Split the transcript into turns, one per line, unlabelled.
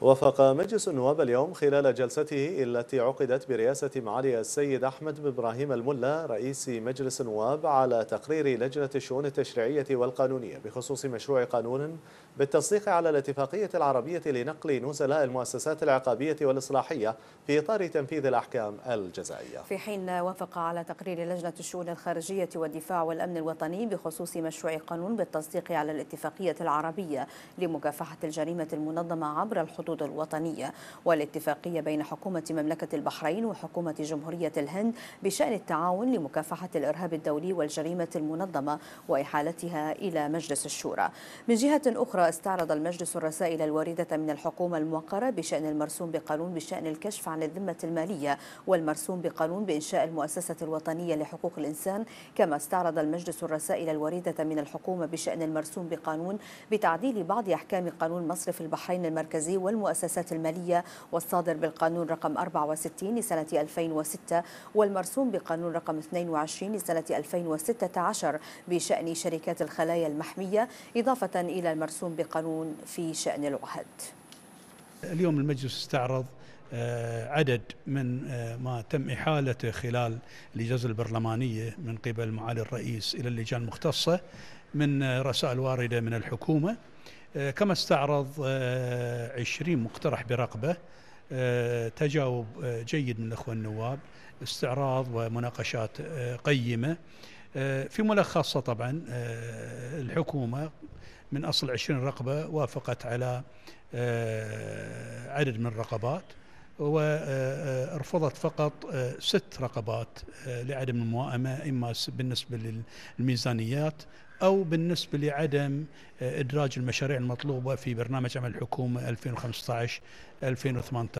وافق مجلس النواب اليوم خلال جلسته التي عقدت برئاسة معالي السيد أحمد بن إبراهيم الملا رئيس مجلس النواب على تقرير لجنة الشؤون التشريعية والقانونية بخصوص مشروع قانون بالتصديق على الاتفاقية العربية لنقل نزلاء المؤسسات العقابية والإصلاحية في إطار تنفيذ الأحكام الجزائية
في حين وافق على تقرير لجنة الشؤون الخارجية والدفاع والأمن الوطني بخصوص مشروع قانون بالتصديق على الاتفاقية العربية لمكافحة الجريمة المنظمة عبر الحدود الحدود الوطنية والاتفاقية بين حكومة مملكة البحرين وحكومة جمهورية الهند بشأن التعاون لمكافحة الإرهاب الدولي والجريمة المنظمة وإحالتها إلى مجلس الشورى من جهة أخرى استعرض المجلس الرسائل الواردة من الحكومة الموقرة بشأن المرسوم بقانون بشأن الكشف عن الذمة المالية والمرسوم بقانون بإنشاء المؤسسة الوطنية لحقوق الإنسان كما استعرض المجلس الرسائل الواردة من الحكومة بشأن المرسوم بقانون بتعديل بعض أحكام قانون مصرف البحرين المركزي والم المؤسسات المالية والصادر بالقانون رقم 64 لسنة 2006 والمرسوم بقانون رقم 22 لسنة 2016 بشأن شركات الخلايا المحمية إضافة إلى المرسوم بقانون في شأن العهد
اليوم المجلس استعرض آه، عدد من آه، ما تم إحالته خلال الإجازة البرلمانية من قبل معالي الرئيس إلى اللجان المختصة من آه، رسائل واردة من الحكومة آه، كما استعرض آه، عشرين مقترح برقبة آه، تجاوب جيد من الأخوة النواب استعراض ومناقشات قيمة في ملخصة طبعا الحكومة من أصل عشرين رقبة وافقت على عدد من الرقبات ورفضت آه، آه، فقط آه، ست رقبات لعدم الموائمة إما بالنسبة للميزانيات أو بالنسبة لعدم إدراج المشاريع المطلوبة في برنامج عمل الحكومة 2015-2018